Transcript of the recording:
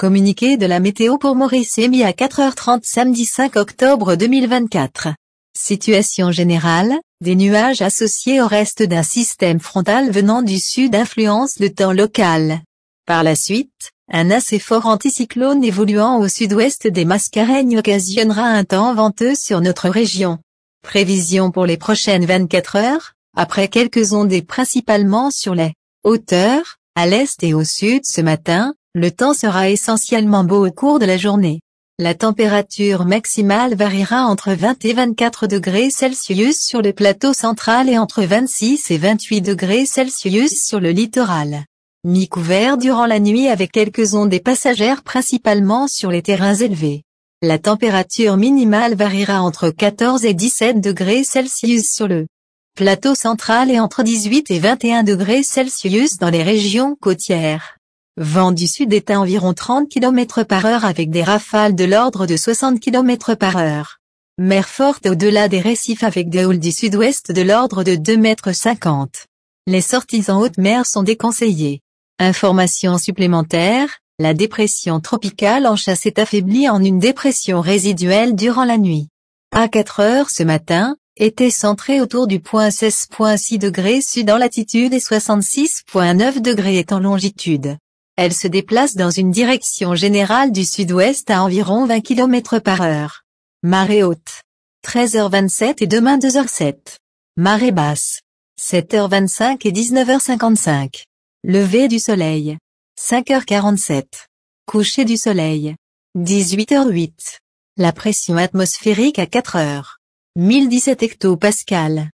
Communiqué de la météo pour Maurice émis à 4h30 samedi 5 octobre 2024. Situation générale, des nuages associés au reste d'un système frontal venant du sud influence le temps local. Par la suite, un assez fort anticyclone évoluant au sud-ouest des Mascareignes occasionnera un temps venteux sur notre région. Prévision pour les prochaines 24 heures, après quelques ondées principalement sur les hauteurs, à l'est et au sud ce matin, le temps sera essentiellement beau au cours de la journée. La température maximale variera entre 20 et 24 degrés Celsius sur le plateau central et entre 26 et 28 degrés Celsius sur le littoral. Mi-couvert durant la nuit avec quelques ondes des passagères principalement sur les terrains élevés. La température minimale variera entre 14 et 17 degrés Celsius sur le plateau central et entre 18 et 21 degrés Celsius dans les régions côtières. Vent du sud est à environ 30 km par heure avec des rafales de l'ordre de 60 km par heure. Mer forte au-delà des récifs avec des houles du sud-ouest de l'ordre de 2,50 m. Les sorties en haute mer sont déconseillées. Information supplémentaire, la dépression tropicale en chasse est affaiblie en une dépression résiduelle durant la nuit. À 4 heures ce matin, était centré autour du point 16.6 sud en latitude et 66.9 est en longitude elle se déplace dans une direction générale du sud-ouest à environ 20 km par heure. Marée haute. 13h27 et demain 2h07. Marée basse. 7h25 et 19h55. Levé du soleil. 5h47. Coucher du soleil. 18h08. La pression atmosphérique à 4 h 1017 hectopascal.